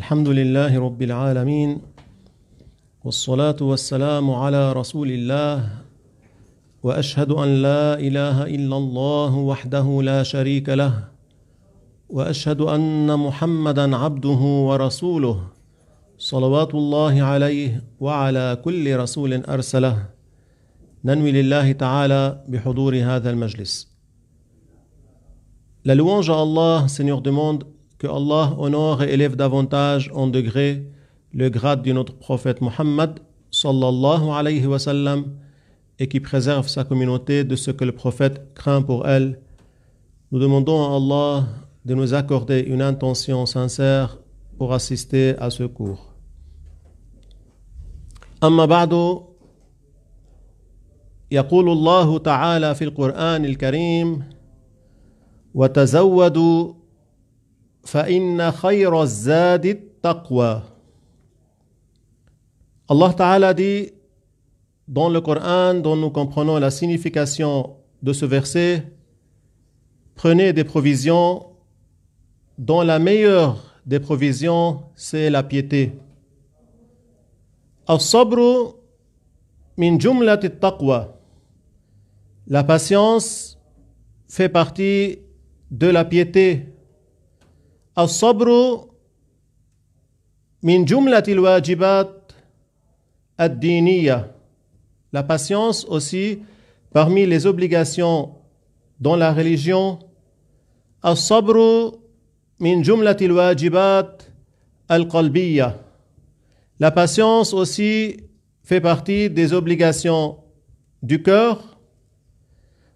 الحمد لله رب العالمين والصلاة والسلام على رسول الله وأشهد أن لا إله إلا الله وحده لا شريك له وأشهد أن محمدا عبده ورسوله صلوات الله عليه وعلى كل رسول أرسله ننوي لله تعالى بحضور هذا المجلس La louange à Allah, Seigneur du monde, que Allah honore et élève davantage en degré le grade de notre prophète Muhammad sallallahu alayhi wa sallam et qui préserve sa communauté de ce que le prophète craint pour elle. Nous demandons à Allah de nous accorder une intention sincère pour assister à ce cours. Amma ba'du يقول الله تعالى في القرآن الكريم وتزودوا Allah Ta'ala dit dans le Coran dont nous comprenons la signification de ce verset Prenez des provisions dont la meilleure des provisions c'est la piété. La patience fait partie de la piété الصبر من جملة الواجبات الدينية La patience aussi parmi les obligations dans la religion الصبر من جملة al القلبية La patience aussi fait partie des obligations du cœur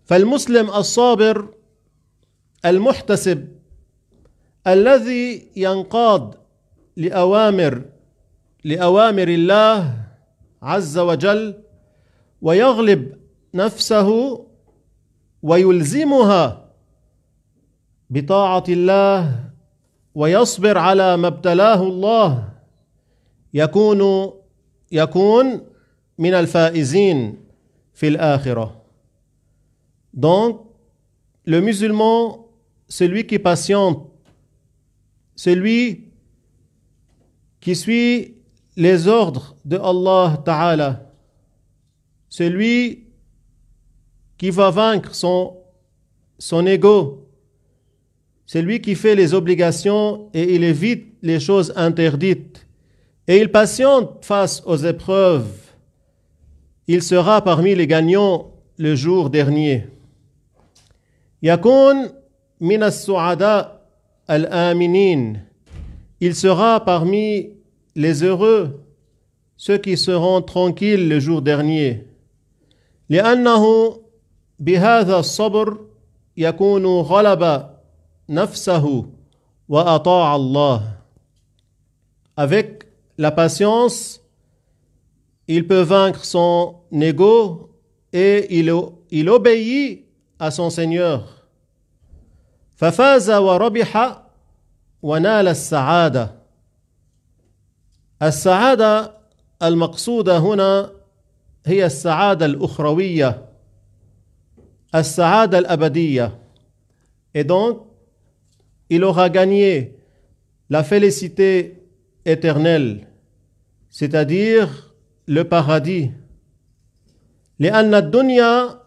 فالمسلم الصابر المحتسب الذي ينقاد لاوامر لاوامر الله عز وجل ويغلب نفسه ويلزمها بطاعه الله ويصبر على ما ابتلاه الله يكون يكون من الفائزين في الاخره Donc, le musulman, celui qui patiente celui qui suit les ordres de Allah Ta'ala, celui qui va vaincre son, son ego, celui qui fait les obligations et il évite les choses interdites, et il patiente face aux épreuves, il sera parmi les gagnants le jour dernier. Yaqun minas il sera parmi les heureux, ceux qui seront tranquilles le jour dernier. Avec la patience, il peut vaincre son ego et il obéit à son Seigneur. ففاز وربح ونال السعاده السعاده المقصوده هنا هي السعاده الاخرويه السعاده الابديه et donc il aura gagné la félicité éternelle c'est-à-dire le paradis لان الدنيا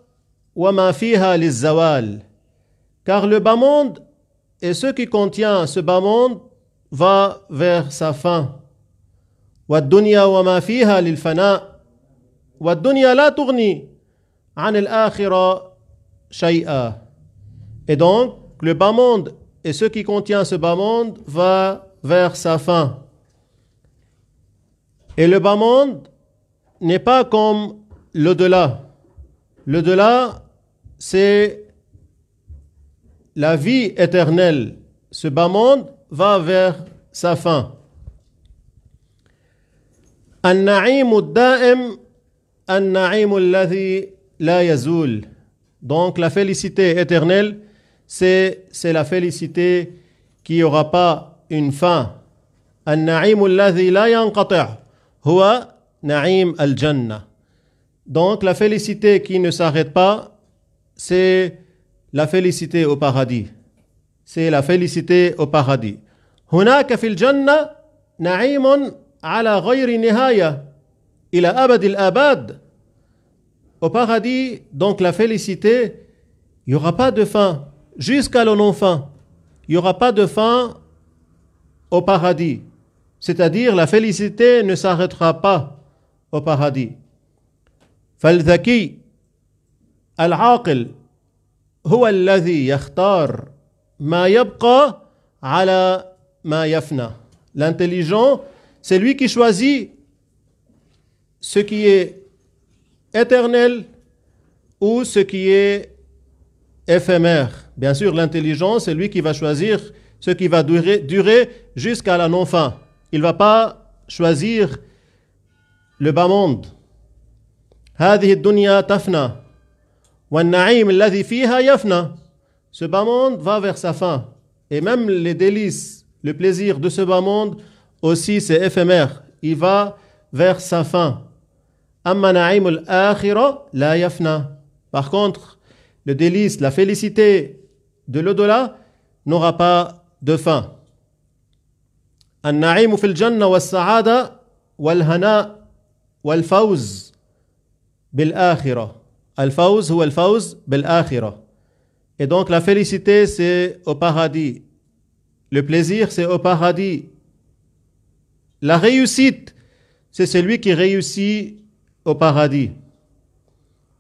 وما فيها للزوال Car le bas monde et ce qui contient ce bas monde va vers sa fin. Et donc, le bas monde et ce qui contient ce bas monde va vers sa fin. Et le bas monde n'est pas comme l'au-delà. L'au-delà, c'est la vie éternelle, ce bas monde, va vers sa fin. Donc la félicité éternelle, c'est, la félicité qui n'aura pas une fin. Donc la félicité qui ne s'arrête pas, c'est la félicité au paradis. C'est la félicité au paradis. هناك في الجنة نعيم على غير نهاية إلى أبد abad » Au paradis, donc la félicité, il n'y aura pas de fin jusqu'à l'enfant. Il n'y aura pas de fin au paradis. C'est-à-dire la félicité ne s'arrêtera pas au paradis. فالذكي العاقل L'intelligent, c'est lui qui choisit ce qui est éternel ou ce qui est éphémère. Bien sûr, l'intelligent, c'est lui qui va choisir ce qui va durer, durer jusqu'à la non-fin. Il ne va pas choisir le bas monde. Ce bas monde va vers sa fin. Et même les délices, le plaisir de ce bas monde, aussi c'est éphémère. Il va vers sa fin. Par contre, le délice, la félicité de l'au-delà n'aura pas de fin. النعيم في الجنة والسعادة والهناء والفوز بالآخرة Al-Fawz ou Al-Fawz bel akhira Et donc la félicité, c'est au paradis. Le plaisir, c'est au paradis. La réussite, c'est celui qui réussit au paradis.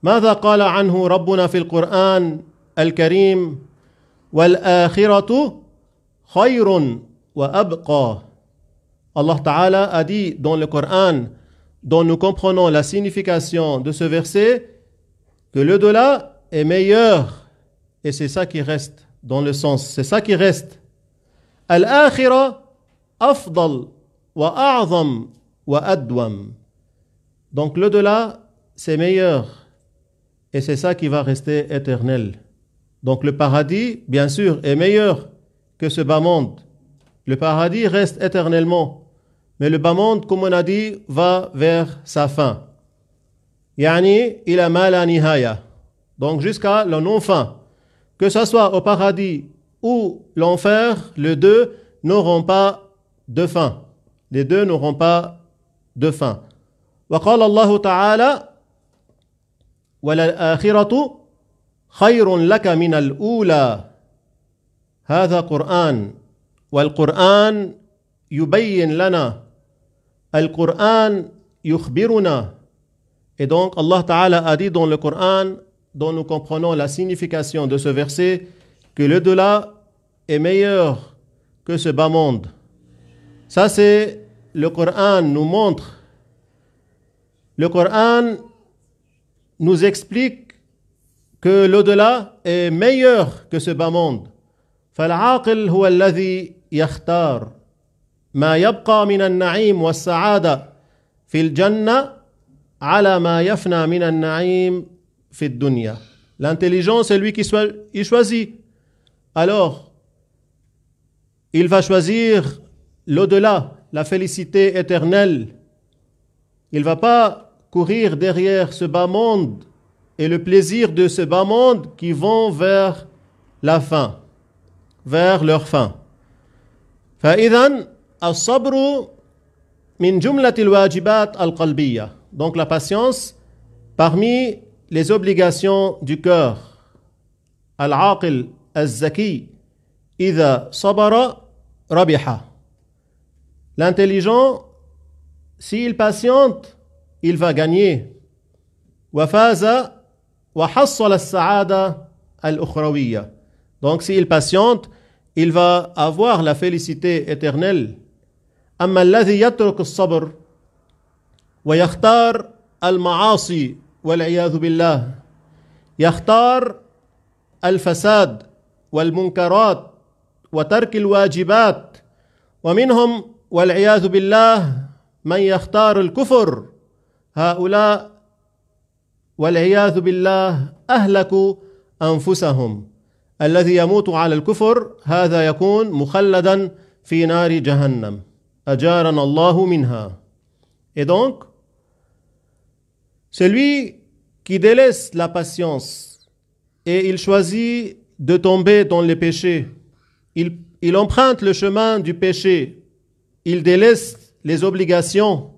ماذا قال عنه ربنا في القرآن الكريم والآخرة خير وأبقى Allah Ta'ala a dit dans le Coran, dont nous comprenons la signification de ce verset, que le delà est meilleur. Et c'est ça qui reste dans le sens. C'est ça qui reste. Al-akhira afdal wa wa adwam. Donc le delà c'est meilleur. Et c'est ça qui va rester éternel. Donc le paradis, bien sûr, est meilleur que ce bas monde. Le paradis reste éternellement. Mais le bas monde, comme on a dit, va vers sa fin yani ila mal la nihaya. Donc jusqu'à la non-fin. Que ce soit au paradis ou l'enfer, les deux n'auront pas de fin. Les deux n'auront pas de fin. وقال الله تعالى وللآخرة خير لك من الأولى هذا قرآن والقرآن يبين لنا القرآن يخبرنا et donc Allah Ta'ala a dit dans le Coran, dont nous comprenons la signification de ce verset, que le delà est meilleur que ce bas monde. Ça c'est le Coran nous montre. Le Coran nous explique que l'au-delà est meilleur que ce bas monde. فالعاقل هو الذي يختار ما يبقى من النعيم والسعادة fil ala ma yafna L'intelligence est lui qui choisit. Alors, il va choisir l'au-delà, la félicité éternelle. Il va pas courir derrière ce bas monde et le plaisir de ce bas monde qui vont vers la fin, vers leur fin. فإذا الصبر من جملة al القلبيه donc la patience, parmi les obligations du cœur. al sabara rabiha. L'intelligent, s'il patiente, il va gagner. al Donc s'il patiente, il va avoir la félicité éternelle. alladhi yatruk ويختار المعاصي والعياذ بالله يختار الفساد والمنكرات وترك الواجبات ومنهم والعياذ بالله من يختار الكفر هؤلاء والعياذ بالله اهلكوا انفسهم الذي يموت على الكفر هذا يكون مخلدا في نار جهنم اجارنا الله منها اي دونك Celui qui délaisse la patience et il choisit de tomber dans les péchés, il, il emprunte le chemin du péché, il délaisse les obligations.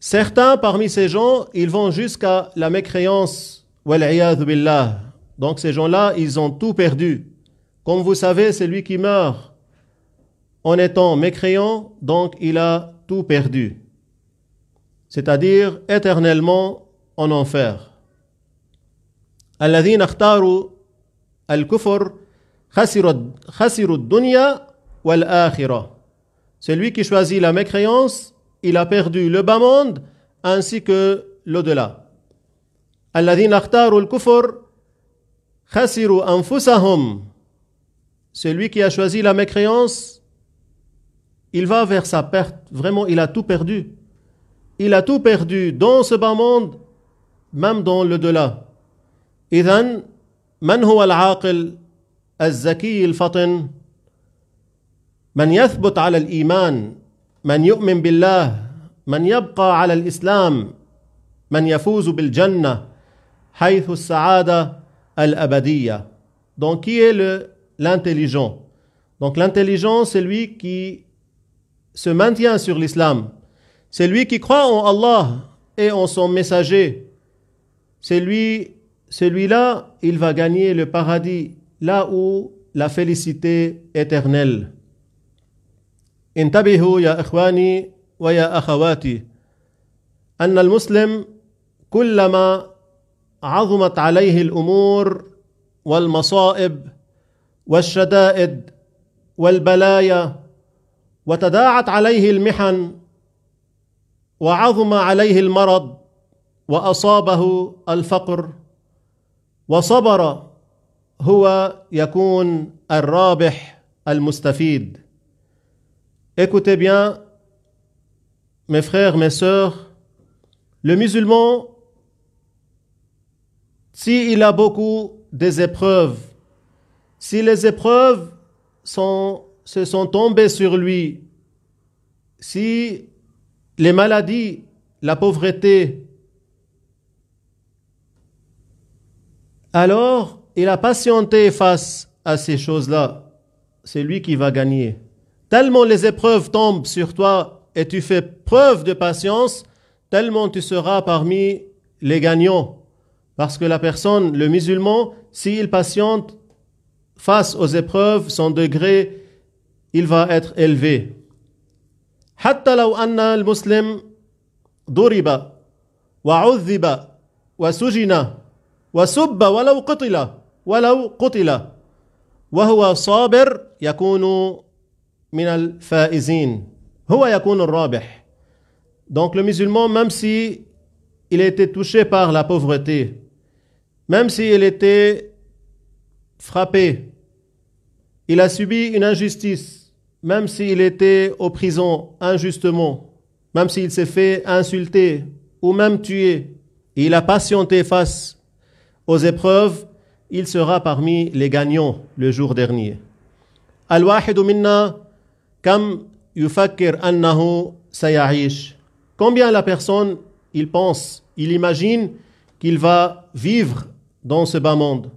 Certains parmi ces gens, ils vont jusqu'à la mécréance. Donc ces gens-là, ils ont tout perdu. Comme vous savez, c'est lui qui meurt en étant mécréant, donc il a tout perdu c'est-à-dire éternellement en enfer. al-kufur khasiru dunya wal akhirah Celui qui choisit la mécréance, il a perdu le bas monde ainsi que l'au-delà. al-kufur, Khasiru anfusahum. Celui qui a choisi la mécréance, il va vers sa perte. Vraiment, il a tout perdu il a tout perdu dans ce bas monde, même dans le delà. Idan, man huwa al-aqil al-zaki al-fatin, man yathbut ala al-iman, man yu'min billah, man yabqa ala al-islam, man yafuzu bil-jannah, haythu al-sa'ada al-abadiyya. Donc, qui est l'intelligent? Donc, l'intelligent, c'est lui qui se maintient sur l'islam. C'est lui qui croit en Allah et en son messager. C'est lui, celui-là, il va gagner le paradis, là où la félicité éternelle. انتبهوا يا اخواني ويا اخواتي ان المسلم كلما عظمت عليه الامور والمصائب والشدائد والبلايا وتداعت عليه المحن وعظم عليه المرض واصابه الفقر وصبر هو يكون الرابح المستفيد Écoutez bien, mes frères, mes sœurs, le musulman, s'il a beaucoup des épreuves, si les épreuves sont, se sont tombées sur lui, si les maladies, la pauvreté, alors il a patienté face à ces choses-là. C'est lui qui va gagner. Tellement les épreuves tombent sur toi et tu fais preuve de patience, tellement tu seras parmi les gagnants. Parce que la personne, le musulman, s'il patiente face aux épreuves, son degré, il va être élevé. حتى لو أن المسلم ضرب وعذب وسجن وسب ولو قتل ولو قتل وهو صابر يكون من الفائزين هو يكون الرابح Donc le musulman, même si il était touché par la pauvreté, même si il était frappé, il a subi une injustice, même s'il était aux prison injustement, même s'il s'est fait insulter ou même tuer, et il a patienté face aux épreuves, il sera parmi les gagnants le jour dernier. kam yufakir Combien la personne, il pense, il imagine qu'il va vivre dans ce bas monde.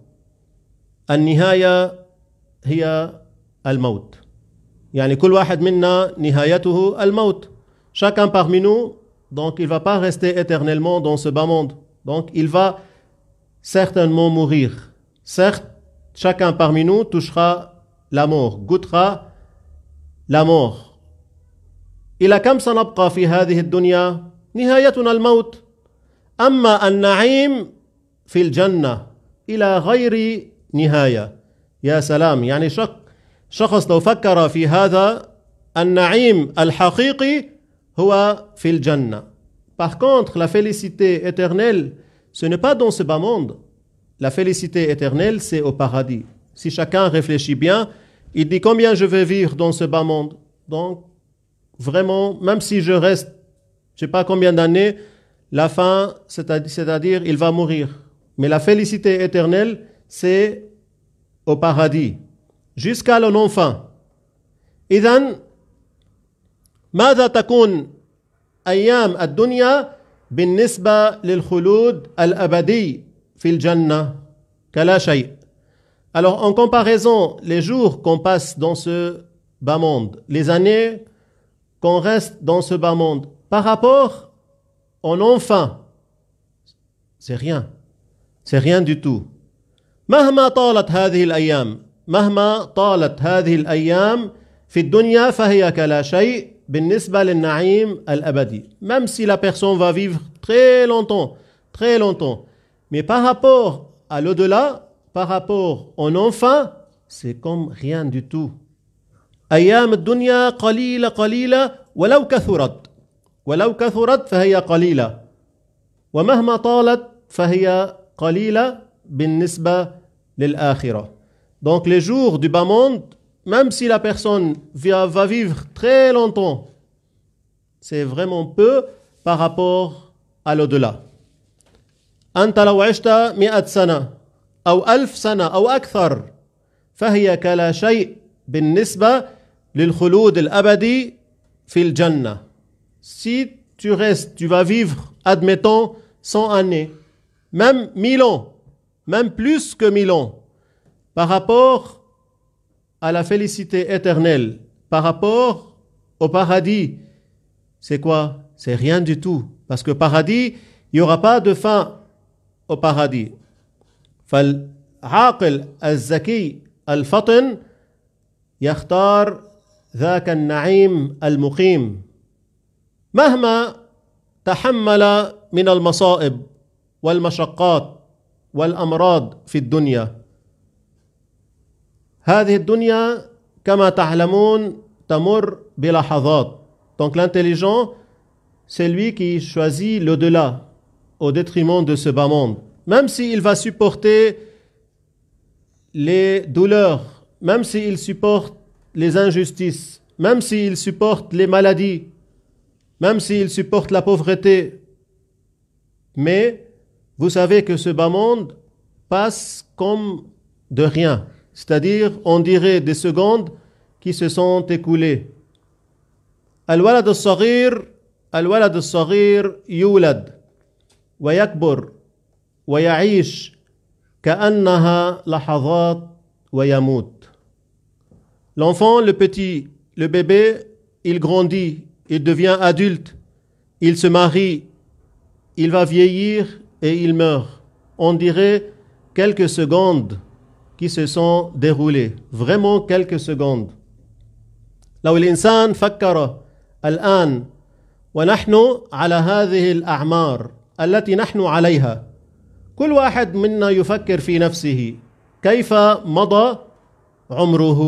al-maut يعني كل واحد منا نهايته الموت chacun parmi nous donc il va pas rester éternellement dans ce bas monde donc il va certainement mourir certes chacun parmi nous touchera la mort goûtera la mort إلى كم سنبقى في هذه الدنيا نهايتنا الموت أما النعيم في الجنة إلى غير نهاية يا سلام يعني شق Par contre, la félicité éternelle, ce n'est pas dans ce bas monde. La félicité éternelle, c'est au paradis. Si chacun réfléchit bien, il dit combien je vais vivre dans ce bas monde. Donc, vraiment, même si je reste, je ne sais pas combien d'années, la fin, c'est-à-dire, il va mourir. Mais la félicité éternelle, c'est au paradis jusqu'à l'enfant. ماذا تكون أيام الدنيا بالنسبة للخلود الأبدي في الجنة كلا Alors en comparaison, les jours qu'on passe dans ce bas monde, les années qu'on reste dans ce bas monde, par rapport en enfant, c'est rien. C'est rien du tout. مهما طالت هذه الأيام مهما طالت هذه الايام في الدنيا فهي كلا شيء بالنسبه للنعيم الابدي même si la personne va vivre très longtemps très longtemps mais par rapport à l'au-delà par rapport au enfin c'est comme rien du tout ايام الدنيا قليله قليله ولو كثرت ولو كثرت فهي قليله ومهما طالت فهي قليله بالنسبه للاخره Donc les jours du bas monde, même si la personne va vivre très longtemps, c'est vraiment peu par rapport à l'au-delà. فهي كلا شيء للخلود Si tu restes, tu vas vivre, admettons, 100 années, même 1000 ans, même plus que 1000 ans, par rapport à la félicité éternelle, par rapport au paradis, c'est quoi C'est rien du tout. Parce que paradis, il n'y aura pas de fin au paradis. فالعاقل الذكي الفطن يختار ذاك النعيم المقيم مهما تحمل من المصائب والمشقات والامراض في الدنيا donc l'intelligent c'est lui qui choisit l'au-delà au détriment de ce bas monde même s'il va supporter les douleurs même s'il supporte les injustices même s'il supporte les maladies même s'il supporte la pauvreté mais vous savez que ce bas monde passe comme de rien c'est-à-dire on dirait des secondes qui se sont écoulées. الصغير الصغير L'enfant, le petit, le bébé, il grandit, il devient adulte, il se marie, il va vieillir et il meurt. On dirait quelques secondes qui se sont déroulées vraiment quelques secondes لو الإنسان فكر الآن ونحن على هذه الأعمار التي نحن عليها كل واحد منا يفكر في نفسه كيف مضى عمره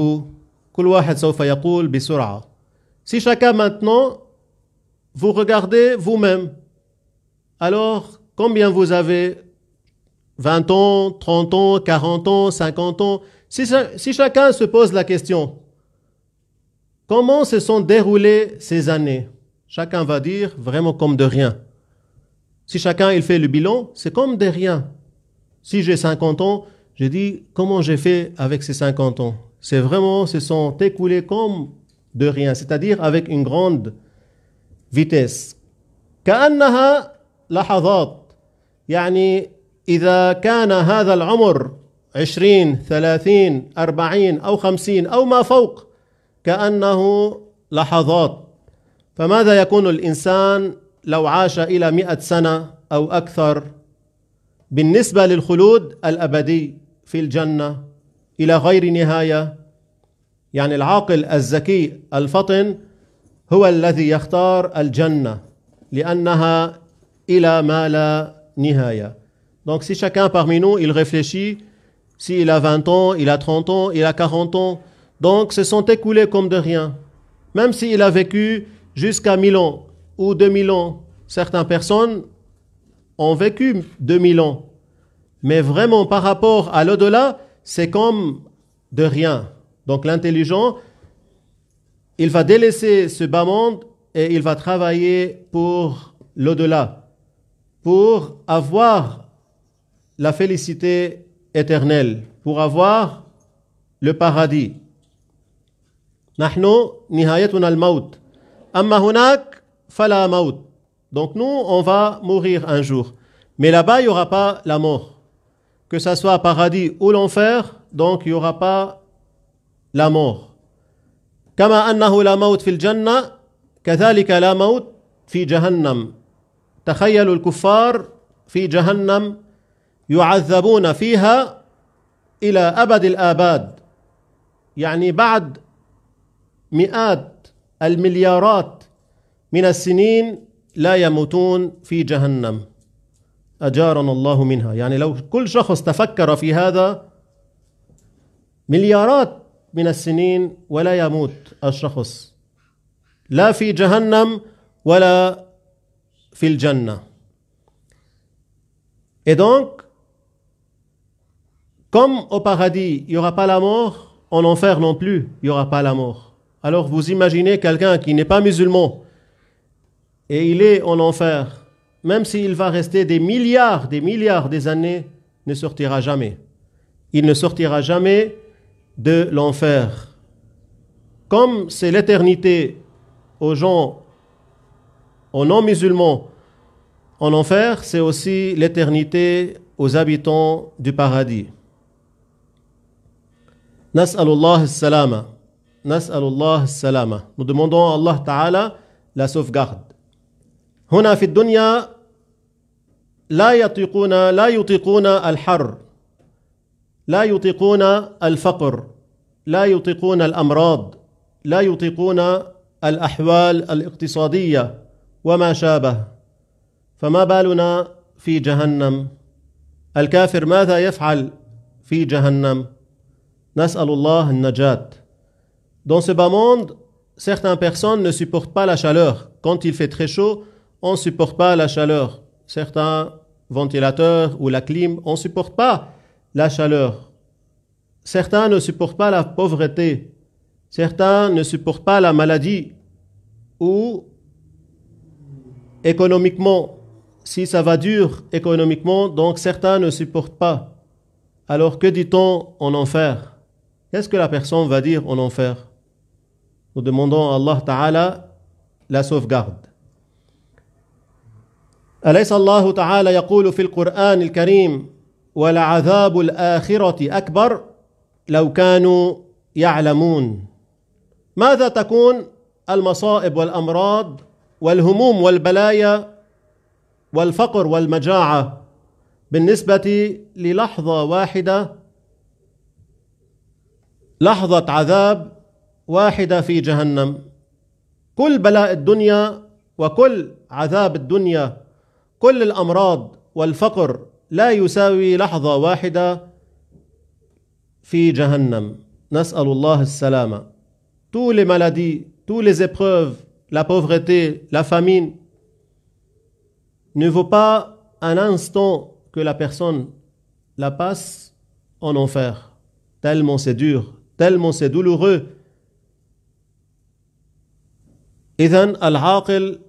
كل واحد سوف يقول بسرعة Si chacun maintenant vous regardez vous-même alors combien vous avez 20 ans, 30 ans, 40 ans, 50 ans, si, si chacun se pose la question, comment se sont déroulées ces années Chacun va dire vraiment comme de rien. Si chacun il fait le bilan, c'est comme de rien. Si j'ai 50 ans, je dis comment j'ai fait avec ces 50 ans. C'est vraiment se sont écoulés comme de rien, c'est-à-dire avec une grande vitesse. كأنها لحظات يعني إذا كان هذا العمر عشرين ثلاثين أربعين أو خمسين أو ما فوق كأنه لحظات فماذا يكون الإنسان لو عاش إلى مئة سنة أو أكثر بالنسبة للخلود الأبدي في الجنة إلى غير نهاية يعني العاقل الذكي الفطن هو الذي يختار الجنة لأنها إلى ما لا نهاية Donc si chacun parmi nous, il réfléchit, s'il a 20 ans, il a 30 ans, il a 40 ans, donc se sont écoulés comme de rien. Même s'il a vécu jusqu'à 1000 ans ou 2000 ans, certaines personnes ont vécu 2000 ans. Mais vraiment par rapport à l'au-delà, c'est comme de rien. Donc l'intelligent, il va délaisser ce bas monde et il va travailler pour l'au-delà, pour avoir la félicité éternelle, pour avoir le paradis. là-bas, al n'y Amma hunak fala mort. Donc nous, on va mourir un jour. Mais là-bas, il n'y aura pas la mort. Que ça soit paradis ou l'enfer, donc il n'y aura pas la mort. Kama annahu la maut fil jannah, kathalika la maut fi jahannam. Takhayalu al-kuffar fi jahannam. يعذبون فيها الى ابد الاباد يعني بعد مئات المليارات من السنين لا يموتون في جهنم اجارنا الله منها يعني لو كل شخص تفكر في هذا مليارات من السنين ولا يموت الشخص لا في جهنم ولا في الجنه Et donc, Comme au paradis, il n'y aura pas la mort, en enfer non plus, il n'y aura pas la mort. Alors vous imaginez quelqu'un qui n'est pas musulman et il est en enfer, même s'il va rester des milliards, des milliards des années, ne sortira jamais. Il ne sortira jamais de l'enfer. Comme c'est l'éternité aux gens, aux non-musulmans, en enfer, c'est aussi l'éternité aux habitants du paradis. نسأل الله السلامة نسأل الله السلامة nous demandons à Allah Ta'ala la sauvegarde هنا في الدنيا لا يطيقون لا يطيقون الحر لا يطيقون الفقر لا يطيقون الأمراض لا يطيقون الأحوال الاقتصادية وما شابه فما بالنا في جهنم الكافر ماذا يفعل في جهنم Dans ce bas monde, certaines personnes ne supportent pas la chaleur. Quand il fait très chaud, on ne supporte pas la chaleur. Certains ventilateurs ou la clim, on ne supporte pas la chaleur. Certains ne supportent pas la pauvreté. Certains ne supportent pas la maladie. Ou économiquement, si ça va dur économiquement, donc certains ne supportent pas. Alors que dit-on en enfer Qu'est-ce que la personne va dire en enfer Nous demandons à Allah Ta'ala la sauvegarde. أليس الله تعالى يقول في القرآن الكريم ولعذاب الآخرة أكبر لو كانوا يعلمون ماذا تكون المصائب والأمراض والهموم والبلايا والفقر والمجاعة بالنسبة للحظة واحدة لحظة عذاب واحدة في جهنم كل بلاء الدنيا وكل عذاب الدنيا كل الأمراض والفقر لا يساوي لحظة واحدة في جهنم نسأل الله السلامة tous les maladies tous les épreuves la pauvreté la famine ne vaut pas un instant que la personne la passe en enfer tellement c'est dur تellement c'est douloureux. إذا العاقل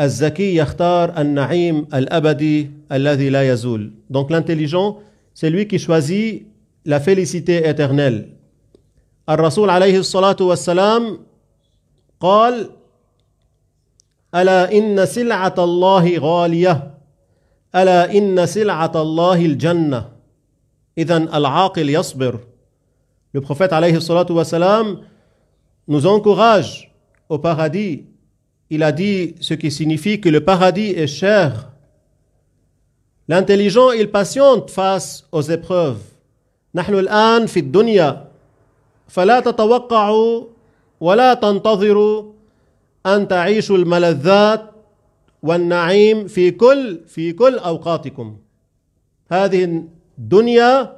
الزكي يختار النعيم الأبدي الذي لا يزول. دونك l'intelligent, سي لوي كي choisit لا félicité éternelle. الرسول عليه الصلاة والسلام قال: ألا إن سلعة الله غالية ألا إن سلعة الله الجنة إذا العاقل يصبر Le prophète alayhi salatu wasalam nous encourage au paradis. Il a dit ce qui signifie que le paradis est cher. L'intelligent, il patiente face aux épreuves. نحن الآن في الدنيا فلا تتوقعوا ولا تنتظروا أن تعيشوا الملذات والنعيم في كل في كل أوقاتكم هذه الدنيا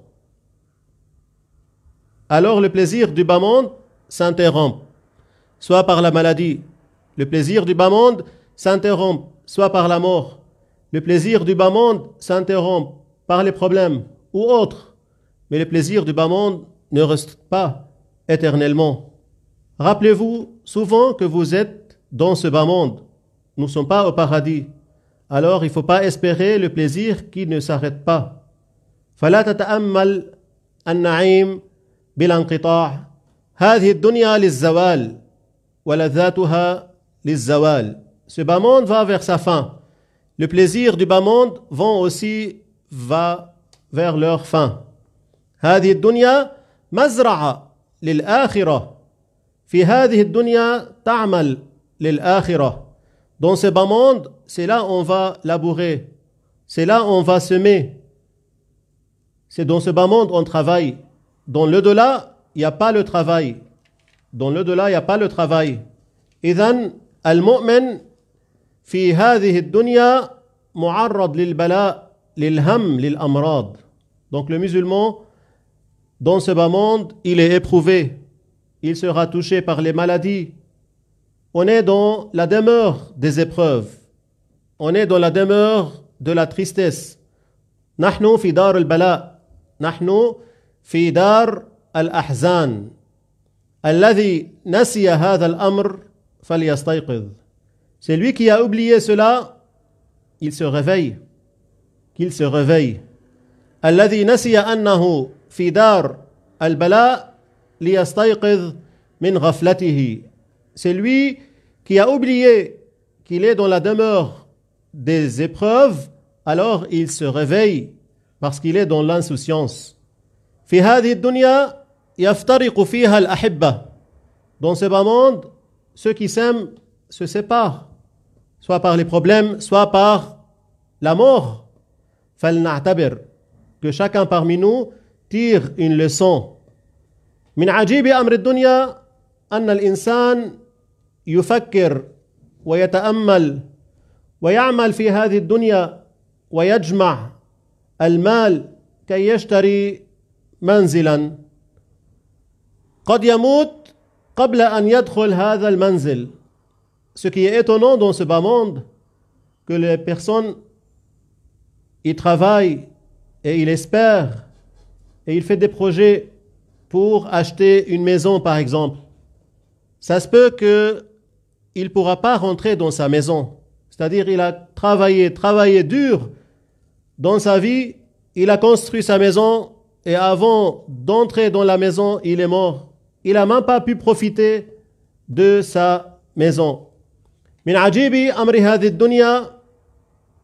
alors le plaisir du bas-monde s'interrompt, soit par la maladie, le plaisir du bas-monde s'interrompt, soit par la mort, le plaisir du bas-monde s'interrompt par les problèmes ou autres, mais le plaisir du bas-monde ne reste pas éternellement. Rappelez-vous souvent que vous êtes dans ce bas-monde, nous ne sommes pas au paradis, alors il ne faut pas espérer le plaisir qui ne s'arrête pas. Ce bas monde va vers sa fin. Le plaisir du bas monde vont aussi va vers leur fin. Dans ce bas monde, c'est là on va labourer. C'est là on va semer. C'est dans ce bas monde on travaille. Dans l'au-delà, il n'y a pas le travail. Dans l'au-delà, il n'y a pas le travail. في هذه الدنيا معرض للبلاء للهم للأمراض. Donc le musulman dans ce bas monde, il est éprouvé. Il sera touché par les maladies. On est dans la demeure des épreuves. On est dans la demeure de la tristesse. نحن في دار البلاء. نحن al Ahzan الاحزان الذي نسي هذا amr فليستيقظ celui qui a oublié cela il se réveille qu'il se réveille الذي نسي انه في دار البلاء ليستيقظ من غفلته celui qui a oublié qu'il est dans la demeure des épreuves alors il se réveille parce qu'il est dans l'insouciance في هذه الدنيا يفترق فيها الأحبة dans ce bas monde ceux qui s'aiment se séparent soit par les problèmes soit par la mort فلنعتبر que chacun parmi nous tire une leçon من عجيب أمر الدنيا أن الإنسان يفكر ويتأمل ويعمل في هذه الدنيا ويجمع المال كي يشتري Ce qui est étonnant dans ce bas monde, que les personnes y travaillent et il espère et il fait des projets pour acheter une maison par exemple. Ça se peut que il ne pourra pas rentrer dans sa maison. C'est-à-dire, il a travaillé, travaillé dur dans sa vie, il a construit sa maison, et avant d'entrer dans la maison, il est mort. Il n'a même pas pu profiter de sa maison. Min amri hadi dunya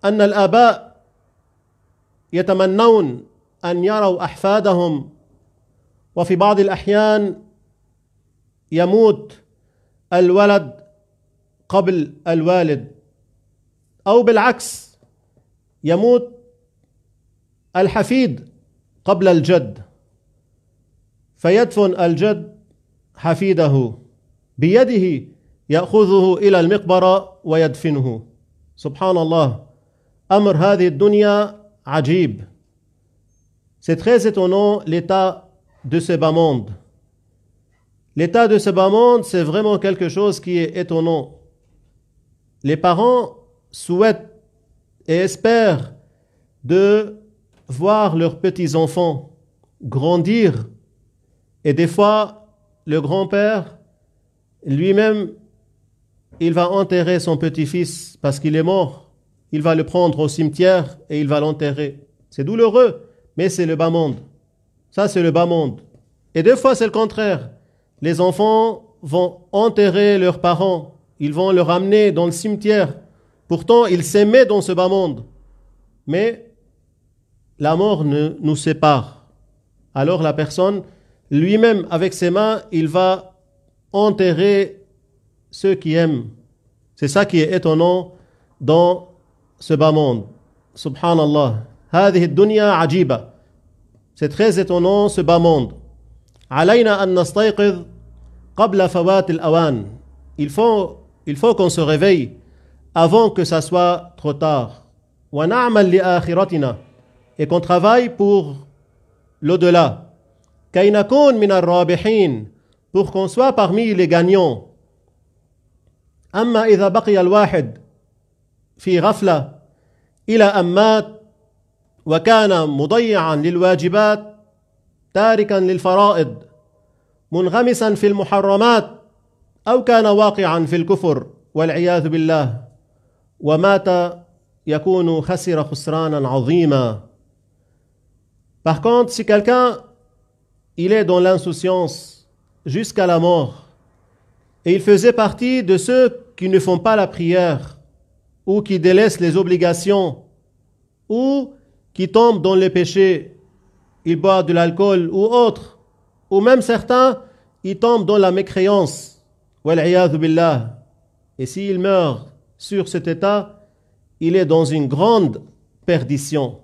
an al-abaa yatamannun an yaraa ahfadahum wa fi ba'd al-ahyan yamut al-walad qabl al-walid aw al aks yamut al-hafid قبل الجد فيدفن الجد حفيده C'est très étonnant l'état de ce bas monde. L'état de ce bas monde, c'est vraiment quelque chose qui est étonnant. Les parents souhaitent et espèrent de voir leurs petits-enfants grandir. Et des fois, le grand-père, lui-même, il va enterrer son petit-fils parce qu'il est mort. Il va le prendre au cimetière et il va l'enterrer. C'est douloureux, mais c'est le bas monde. Ça, c'est le bas monde. Et des fois, c'est le contraire. Les enfants vont enterrer leurs parents. Ils vont le ramener dans le cimetière. Pourtant, ils s'aimaient dans ce bas monde. Mais la mort ne nous sépare. Alors la personne lui-même, avec ses mains, il va enterrer ceux qui aiment. C'est ça qui est étonnant dans ce bas monde. Subhanallah. C'est très étonnant ce bas monde. Il faut, il faut qu'on se réveille avant que ça soit trop tard. et qu'on travaille pour l'au-delà. Kainakon minar rabihin, pour qu'on soit parmi les gagnants. Amma idha baqiya al-wahid fi ghafla ila ammat wa kana mudayyan lil-wajibat تاركا للفرائض منغمسا في المحرمات او كان واقعا في الكفر والعياذ بالله ومات يكون خسر خسرانا عظيما Par contre, si quelqu'un, il est dans l'insouciance jusqu'à la mort, et il faisait partie de ceux qui ne font pas la prière, ou qui délaissent les obligations, ou qui tombent dans les péchés, il boit de l'alcool ou autre, ou même certains, ils tombent dans la mécréance. Et s'il meurt sur cet état, il est dans une grande perdition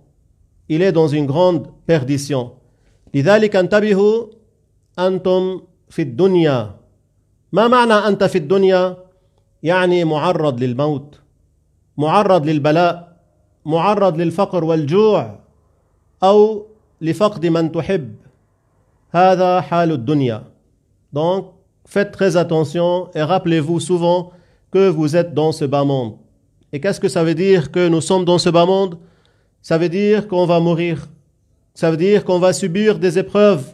il est dans une grande perdition. لذلك انتبهوا أنتم في الدنيا ما معنى أنت في الدنيا؟ يعني معرض للموت معرض للبلاء معرض للفقر والجوع أو لفقد من تحب هذا حال الدنيا Donc, faites très attention et rappelez-vous souvent que vous êtes dans ce bas monde. Et qu'est-ce que ça veut dire que nous sommes dans ce bas monde ça veut dire qu'on va mourir. Ça veut dire qu'on va subir des épreuves.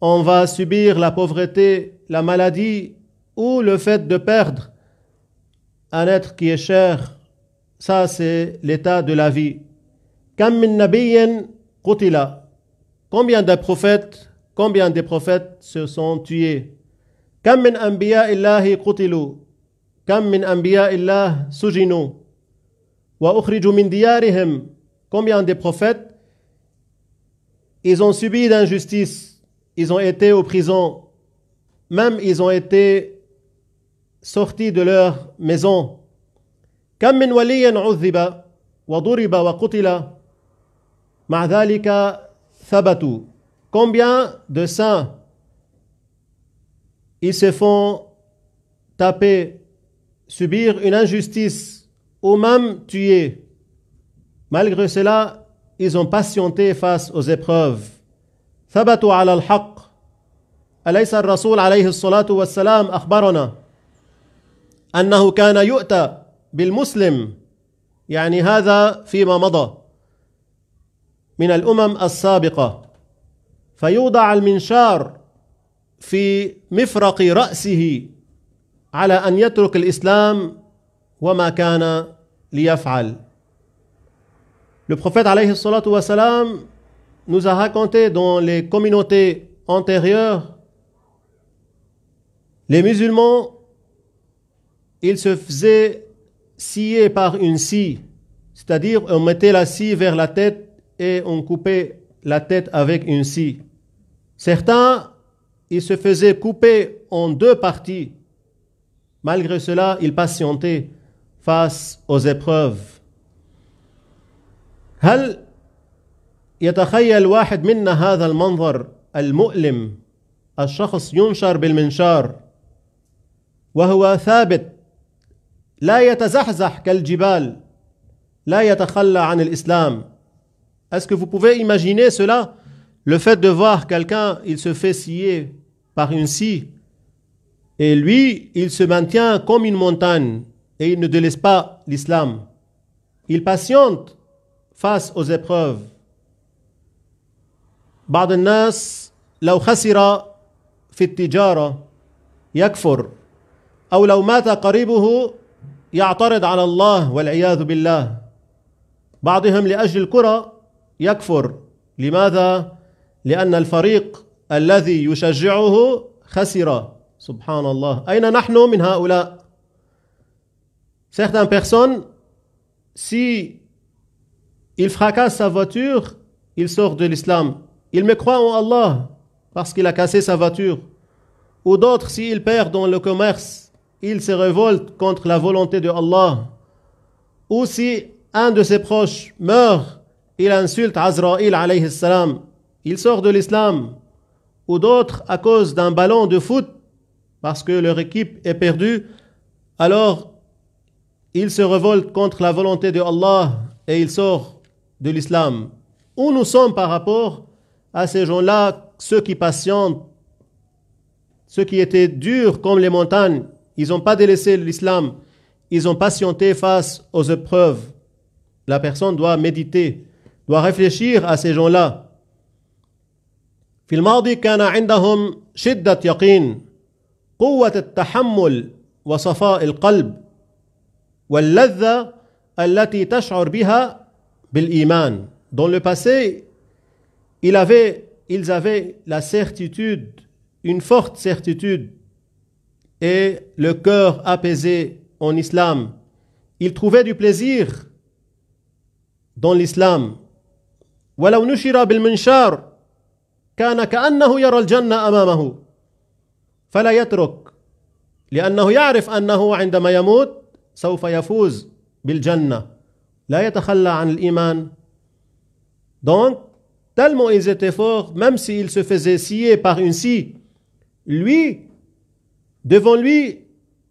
On va subir la pauvreté, la maladie ou le fait de perdre un être qui est cher. Ça, c'est l'état de la vie. Combien de prophètes, combien de prophètes se sont tués? كم من أنبياء الله قتلوا كم من أنبياء الله سجنوا وأخرجوا min ديارهم Combien de prophètes, ils ont subi d'injustice, ils ont été aux prisons, même ils ont été sortis de leur maison. Combien de saints ils se font taper, subir une injustice ou même tuer Malgré cela, ils ont patienté face aux épreuves. ثبتوا على الحق أليس الرسول عليه الصلاة والسلام أخبرنا أنه كان يؤتى بالمسلم يعني هذا فيما مضى من الأمم السابقة فيوضع المنشار في مفرق رأسه على أن يترك الإسلام وما كان ليفعل Le prophète alayhi nous a raconté dans les communautés antérieures, les musulmans, ils se faisaient scier par une scie, c'est-à-dire on mettait la scie vers la tête et on coupait la tête avec une scie. Certains, ils se faisaient couper en deux parties. Malgré cela, ils patientaient face aux épreuves. Est-ce que vous pouvez imaginer cela Le fait de voir quelqu'un, il se fait scier par une scie et lui, il se maintient comme une montagne et il ne délaisse pas l'islam. Il patiente face aux épreuves بعض الناس لو خسر في التجارة يكفر أو لو مات قريبه يعترض على الله والعياذ بالله بعضهم لأجل الكرة يكفر لماذا؟ لأن الفريق الذي يشجعه خسر سبحان الله أين نحن من هؤلاء؟ Certaines personnes, si il fracasse sa voiture, il sort de l'islam. Il me croit en Allah parce qu'il a cassé sa voiture. Ou d'autres, s'il perd dans le commerce, il se révolte contre la volonté de Allah. Ou si un de ses proches meurt, il insulte Azraïl alayhi salam. Il sort de l'islam. Ou d'autres, à cause d'un ballon de foot, parce que leur équipe est perdue, alors il se révolte contre la volonté de Allah et il sort de l'islam, où nous sommes par rapport à ces gens-là, ceux qui patientent, ceux qui étaient durs comme les montagnes, ils n'ont pas délaissé l'islam, ils ont patienté face aux épreuves. La personne doit méditer, doit réfléchir à ces gens-là. في الماضي كان عندهم شدة يقين قوة التحمل وصفاء القلب واللذة التي تشعر بها bil iman. Dans le passé, ils avaient, ils avaient la certitude, une forte certitude, et le cœur apaisé en islam. Ils trouvaient du plaisir dans l'islam. ولو نشر بالمنشار كان كأنه يرى الجنة أمامه فلا يترك لأنه يعرف أنه عندما يموت سوف يفوز بالجنة donc, tellement ils étaient forts, même s'ils se faisaient scier par une scie, lui, devant lui,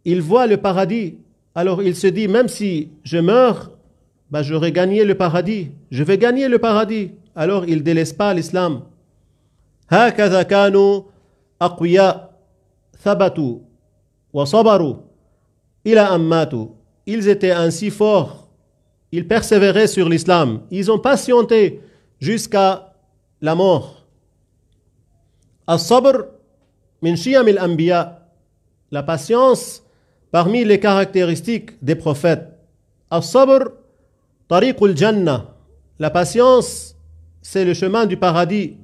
il voit le paradis. Alors il se dit, même si je meurs, ben, bah, j'aurai gagné le paradis. Je vais gagner le paradis. Alors il ne délaisse pas l'islam. Ils étaient ainsi forts ils persévéraient sur l'islam. Ils ont patienté jusqu'à la mort. As-sabr min La patience parmi les caractéristiques des prophètes. sabr La patience, c'est le chemin du paradis.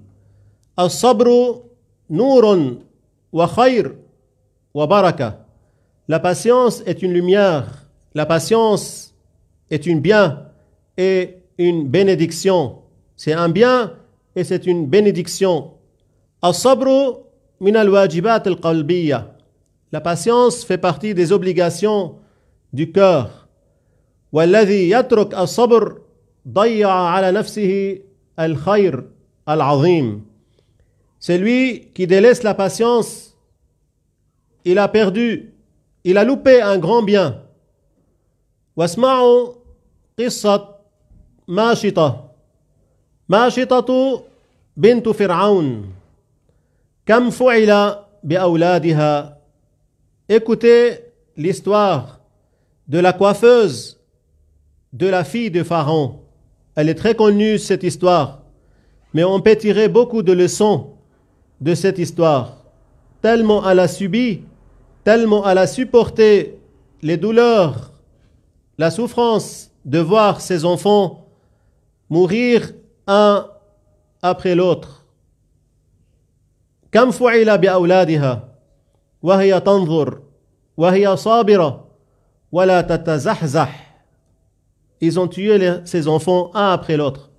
as sabr nurun wa khair wa baraka. La patience est une lumière. La patience est une bien et une bénédiction. C'est un bien et c'est une bénédiction. La patience fait partie des obligations du cœur. Celui qui délaisse la patience, il a perdu, il a loupé un grand bien. واسمعوا قصة ماشطة Écoutez l'histoire de la coiffeuse de la fille de Pharaon. Elle est très connue, cette histoire, mais on peut tirer beaucoup de leçons de cette histoire. Tellement elle a subi, tellement elle a supporté les douleurs, la souffrance de voir ses enfants mourir un après l'autre. كم وهي تنظر وهي صابرة ولا تتزحزح Ils ont tué ses enfants un après l'autre.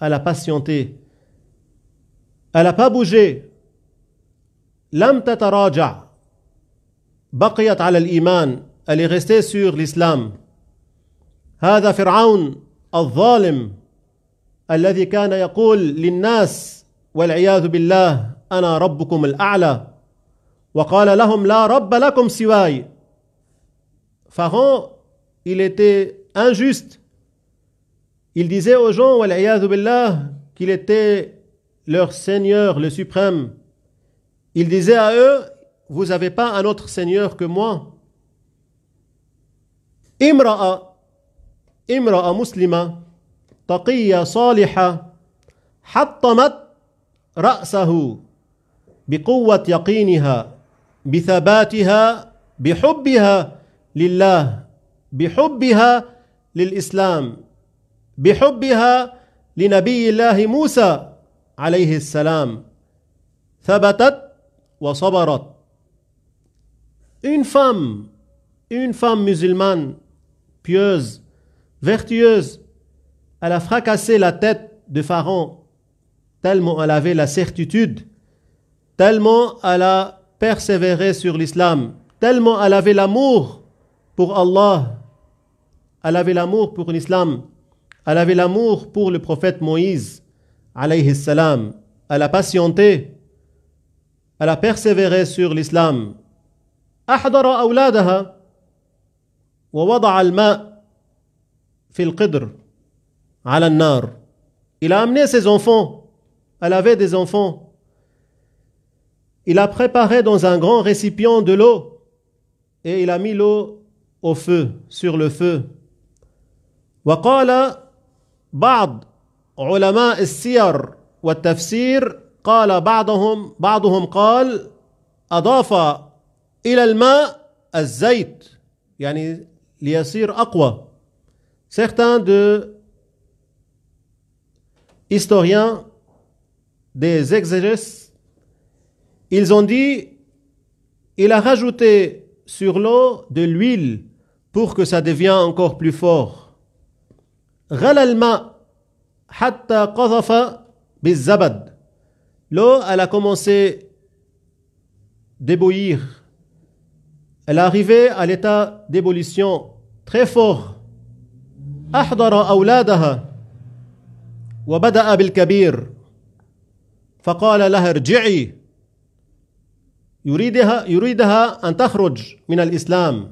Elle a patienté. Elle n'a pas bougé. لم تتراجع بقيت على الإيمان. Elle est restée sur l'islam. هذا فرعون الظالم الذي كان يقول للناس والعياذ بالله انا ربكم الاعلى وقال لهم لا رب لكم سواي Pharaon il était injuste il disait aux gens والعياذ بالله qu'il était leur seigneur le suprême il disait à eux vous n'avez pas un autre seigneur que moi imra'a امرأة مسلمة تقية صالحة حطمت رأسه بقوة يقينها بثباتها بحبها لله بحبها للإسلام بحبها لنبي الله موسى عليه السلام ثبتت وصبرت une femme une femme musulmane pieuse vertueuse. Elle a fracassé la tête de Pharaon, tellement elle avait la certitude, tellement elle a persévéré sur l'islam, tellement elle avait l'amour pour Allah, elle avait l'amour pour l'islam, elle avait l'amour pour le prophète Moïse, alayhi salam. Elle a patienté, elle a persévéré sur l'islam. أحضر il a amené ses enfants. Elle avait des enfants. Il a préparé dans un grand récipient de l'eau et il a mis l'eau au feu, sur le feu. وقال بعض علماء السير والتفسير قال بعضهم بعضهم قال أضاف إلى الماء الزيت يعني ليصير أقوى Certains de historiens des exégèses, ils ont dit il a rajouté sur l'eau de l'huile pour que ça devienne encore plus fort. L'eau, elle a commencé d'ébouillir. Elle est arrivée à l'état d'ébullition très fort. احضر اولادها وبدا بالكبير فقال لها ارجعي يريدها يريدها ان تخرج من الاسلام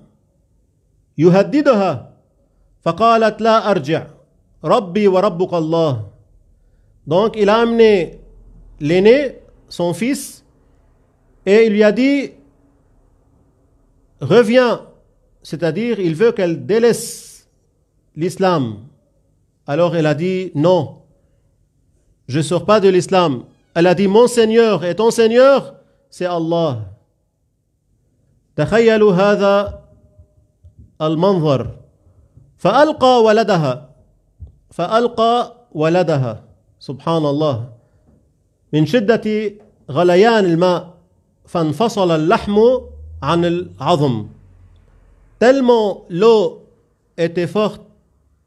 يهددها فقالت لا ارجع ربي وربك الله دونك il a amené l'aîné, son fils, et il lui a dit, reviens, c'est-à-dire il veut qu'elle délaisse l'islam. Alors elle a dit non, je ne sors pas de l'islam. Elle a dit mon Seigneur et ton Seigneur, c'est Allah. تخيلوا هذا المنظر فألقى ولدها فألقى ولدها سبحان الله من شدة غليان الماء فانفصل اللحم عن العظم tellement l'eau était forte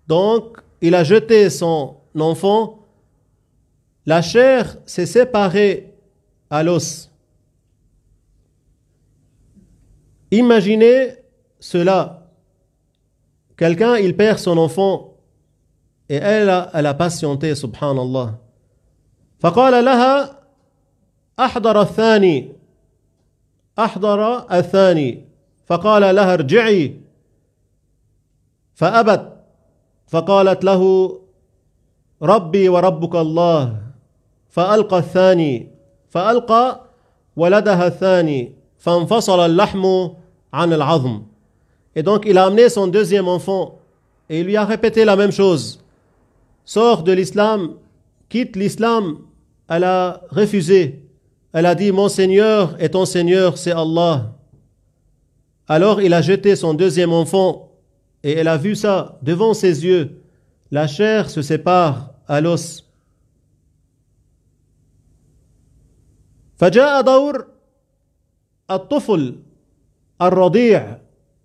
Donc, il a jeté son enfant. La chair s'est séparée à l'os. Imaginez cela. Quelqu'un, il perd son enfant et elle a, elle a patienté, subhanallah. فقال لها أحضر الثاني Athani. الثاني فقال لها ارجعي et donc il a amené son deuxième enfant et il lui a répété la même chose. Sors de l'islam, quitte l'islam. Elle a refusé. Elle a dit Mon Seigneur et ton Seigneur, c'est Allah. Alors il a jeté son deuxième enfant et elle a vu ça devant ses yeux. La chair se sépare à l'os. فجاء دور الطفل الرضيع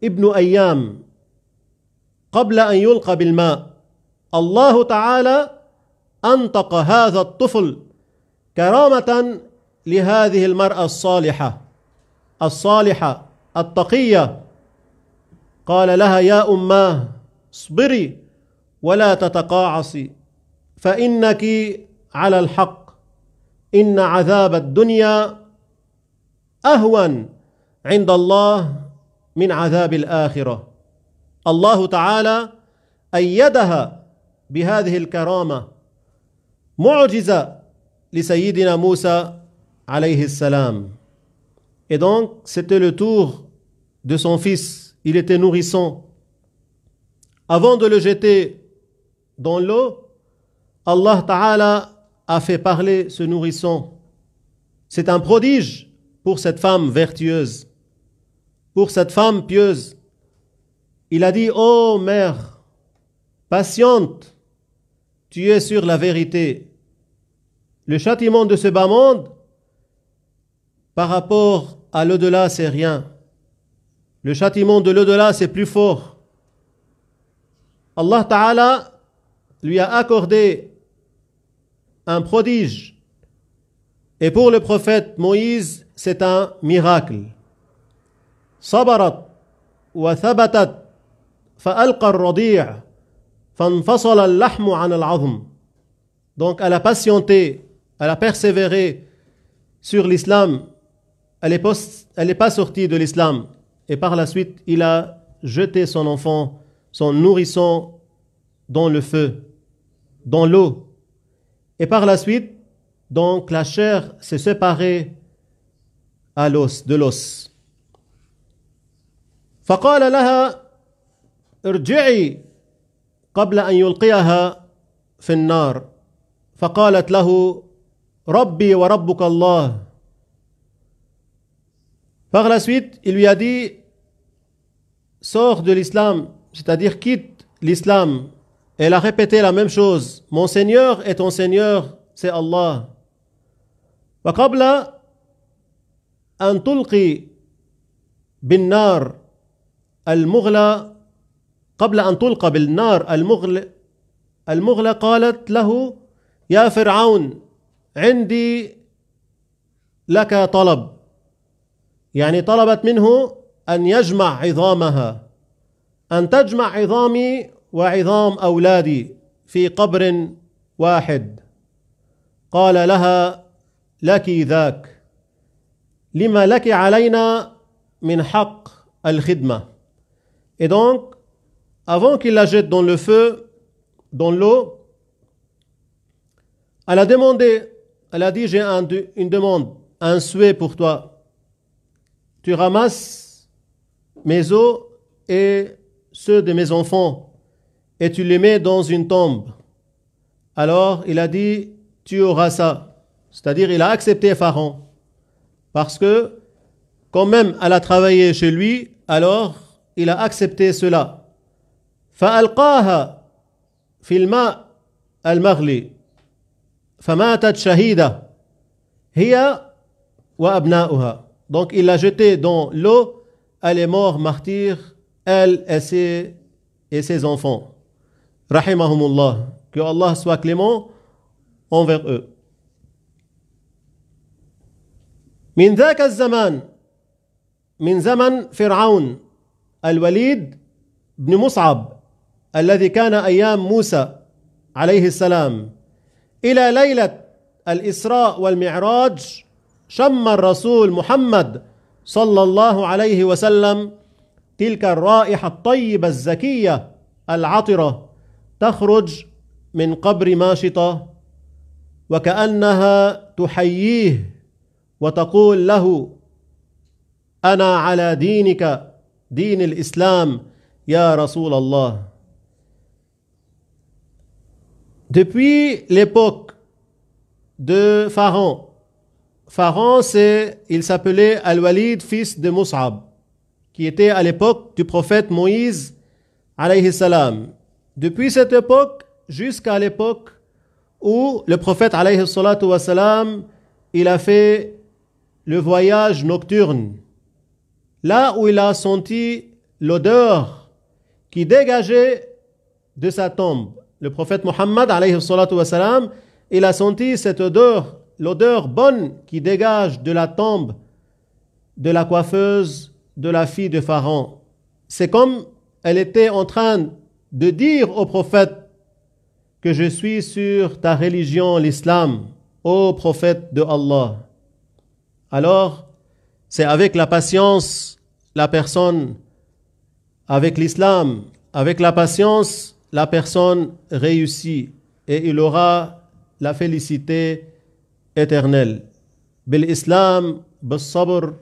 ابن ايام قبل ان يلقى بالماء الله تعالى انطق هذا الطفل كرامه لهذه المراه الصالحه الصالحه التقيه قال لها يا اماه اصبري ولا تتقاعصي فانك على الحق ان عذاب الدنيا اهون عند الله من عذاب الاخره الله تعالى ايدها بهذه الكرامه معجزه لسيدنا موسى عليه السلام Et donc, c'était le tour de son fils, il était nourrissant. Avant de le jeter dans l'eau, Allah Ta'ala a fait parler ce nourrisson. C'est un prodige pour cette femme vertueuse, pour cette femme pieuse. Il a dit, Ô oh mère, patiente, tu es sur la vérité. Le châtiment de ce bas monde, par rapport à l'au-delà, c'est rien. Le châtiment de l'au-delà, c'est plus fort. Allah Ta'ala lui a accordé un prodige. Et pour le prophète Moïse, c'est un miracle. Sabarat wa Donc elle a patienté, elle a persévéré sur l'islam. Elle n'est pas sortie de l'islam et par la suite il a jeté son enfant, son nourrisson dans le feu, dans l'eau. Et par la suite, donc la chair s'est séparée à l'os, de l'os. Par la suite, il lui a dit sort de l'islam, c'est-à-dire quitte l'islam, elle a répété la même chose. Mon Seigneur est ton Seigneur, c'est Allah. وقبل أن تلقي بالنار المغلى قبل أن تلقى بالنار المغل المغلى قالت له يا فرعون عندي لك طلب يعني طلبت منه أن يجمع عظامها أن تجمع عظامي وعظام أولادي في قبر واحد قال لها لك ذاك لما لك علينا من حق الخدمة Et donc, avant qu'il la jette dans le feu, dans l'eau, elle a demandé, elle a dit, j'ai un, une demande, un souhait pour toi. Tu ramasses mes os et ceux de mes enfants, et tu les mets dans une tombe. Alors il a dit, tu auras ça. C'est-à-dire, il a accepté Pharaon. Parce que, quand même, elle a travaillé chez lui, alors il a accepté cela. Shahida Hiya wa donc il l'a jeté dans l'eau elle est morte martyre, elle et ses, et ses enfants. Rahimahumullah, que Allah soit clément envers eux. من ذاك الزمان من زمن فرعون الوليد بن مصعب الذي كان ايام موسى عليه السلام الى ليله الاسراء والمعراج شم الرسول محمد صلى الله عليه وسلم تلك الرائحة الطيبة الزكية العطرة تخرج من قبر ماشطة وكأنها تحييه وتقول له أنا على دينك دين الإسلام يا رسول الله Depuis l'époque de Pharaon, Pharaon, il s'appelait Al-Walid, fils de Mus'ab, qui était à l'époque du prophète Moïse, alayhi salam. Depuis cette époque jusqu'à l'époque où le prophète, alayhi il a fait le voyage nocturne. Là où il a senti l'odeur qui dégageait de sa tombe. Le prophète Mohammed, alayhi il a senti cette odeur l'odeur bonne qui dégage de la tombe de la coiffeuse de la fille de Pharaon. C'est comme elle était en train de dire au prophète que je suis sur ta religion, l'islam, ô prophète de Allah. Alors, c'est avec la patience, la personne, avec l'islam, avec la patience, la personne réussit et il aura la félicité éternelle بالاسلام بالصبر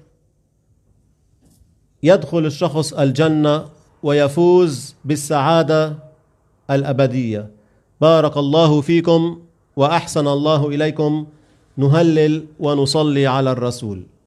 يدخل الشخص الجنه ويفوز بالسعاده الابديه بارك الله فيكم واحسن الله اليكم نهلل ونصلي على الرسول